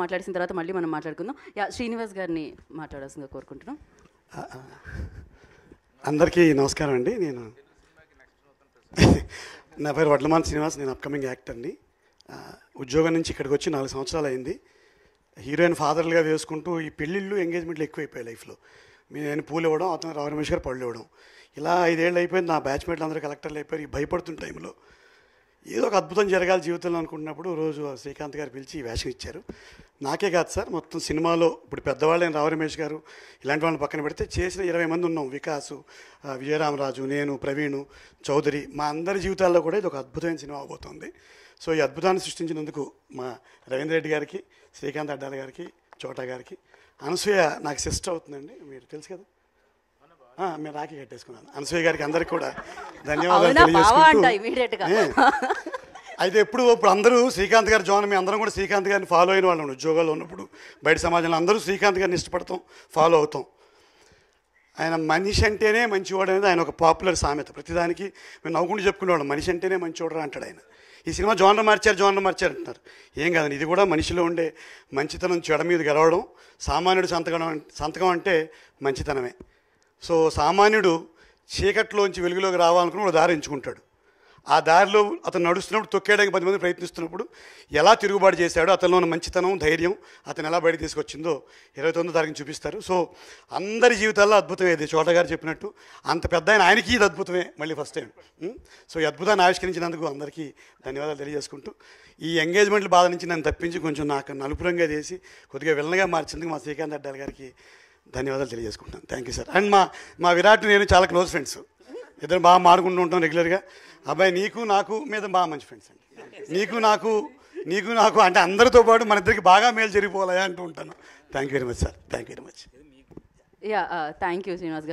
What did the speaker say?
మాట్లాడిన తర్వాత మళ్ళీ మనం మాట్లాడుకుందాం యా శ్రీనివాస్ గారిని మాట్లాడాల్సిందిగా కోరుకుంటున్నాం అందరికీ నమస్కారం అండి నేను నా పేరు వడ్లమాన్ శ్రీనివాస్ నేను అప్కమింగ్ యాక్టర్ని ఉద్యోగం నుంచి ఇక్కడికి వచ్చి నాలుగు సంవత్సరాలు అయింది హీరోయిన్ ఫాదర్లుగా వేసుకుంటూ ఈ పెళ్ళిళ్ళు ఎంగేజ్మెంట్లు ఎక్కువైపోయాయి లైఫ్లో నేను పూలు ఇవ్వడం అతను రావు రమేష్ గారు పళ్ళు ఇవ్వడం ఇలా ఐదేళ్ళు అయిపోయింది నా బ్యాచ్మేట్లు అందరూ కలెక్టర్లు అయిపోయారు భయపడుతున్న టైంలో ఏదో ఒక అద్భుతం జరగాలి జీవితంలో అనుకున్నప్పుడు రోజు శ్రీకాంత్ గారు పిలిచి ఈ వేషం ఇచ్చారు నాకే కాదు సార్ మొత్తం సినిమాలో ఇప్పుడు పెద్దవాళ్ళైన రావు రమేష్ గారు ఇలాంటి వాళ్ళని పక్కన పెడితే చేసిన ఇరవై మంది ఉన్నాం వికాసు విజయరామరాజు నేను ప్రవీణు చౌదరి మా అందరి జీవితాల్లో కూడా ఇది ఒక అద్భుతమైన సినిమా అవబోతోంది సో ఈ అద్భుతాన్ని సృష్టించినందుకు మా రవీంద్ర రెడ్డి గారికి శ్రీకాంత్ అడ్డాల గారికి చోటా గారికి అనసూయ నాకు సిస్టర్ అవుతుందండి మీరు తెలుసు కదా మేము రాఖీ కట్టేసుకున్నాను అనసూయ గారికి అందరికి కూడా ధన్యవాదాలు అయితే ఎప్పుడు ఇప్పుడు అందరూ శ్రీకాంత్ గారు జాయిన్ మీ అందరం కూడా శ్రీకాంత్ గారిని ఫాలో అయిన వాళ్ళం ఉద్యోగాల్లో ఉన్నప్పుడు బయట సమాజంలో అందరూ శ్రీకాంత్ గారిని ఇష్టపడతాం ఫాలో అవుతాం ఆయన మనిషి అంటేనే మంచివాడు అనేది ఆయన ఒక పాపులర్ సామెత ప్రతిదానికి మేము నవ్వుకుంటూ చెప్పుకునేవాడు మనిషి అంటేనే మంచివాడు అంటాడు ఆయన ఈ సినిమా జోనర్ మార్చారు జోనర్ మార్చారు అంటున్నారు ఏం కాదండి ఇది కూడా మనిషిలో ఉండే మంచితనం చెడ మీద గెలవడం సామాన్యుడు సంతకం సంతకం అంటే మంచితనమే సో సామాన్యుడు చీకట్లోంచి వెలుగులోకి రావాలనుకుని ఒక దారి ఎంచుకుంటాడు ఆ దారిలో అతను నడుస్తున్నప్పుడు తొక్కేయడానికి పది మంది ప్రయత్నిస్తున్నప్పుడు ఎలా తిరుగుబాటు చేశాడో అతనిలో ఉన్న మంచితనం ధైర్యం అతను ఎలా బయట తీసుకొచ్చిందో ఇరవై తొమ్మిది తారీఖు చూపిస్తారు సో అందరి జీవితాల్లో అద్భుతమే ఇది చోట గారు చెప్పినట్టు అంత పెద్ద ఆయన ఆయనకి ఇది అద్భుతమే మళ్ళీ ఫస్ట్ టైం సో ఈ అద్భుతాన్ని ఆవిష్కరించినందుకు అందరికీ ధన్యవాదాలు తెలియజేసుకుంటూ ఈ ఎంగేజ్మెంట్లు బాధ నుంచి నన్ను తప్పించి కొంచెం నాకు నలుపురంగా చేసి కొద్దిగా విలనగా మార్చినందుకు మా శ్రీకాంత్ అడ్డాల్ గారికి ధన్యవాదాలు తెలియజేసుకుంటున్నాను థ్యాంక్ యూ సార్ అండ్ మా మా విరాట్ నేను చాలా క్లోజ్ ఫ్రెండ్స్ ఇద్దరు బాగా మాడుకుంటూ ఉంటాం రెగ్యులర్గా అబ్బాయి నీకు నాకు మీద బాగా మంచి ఫ్రెండ్స్ అండి నీకు నాకు నీకు నాకు అంటే అందరితో పాటు మన ఇద్దరికి బాగా మేలు జరిగిపోవాలి అంటూ ఉంటాను thank you very much sir thank you very much yeah thank you Srinivas గారు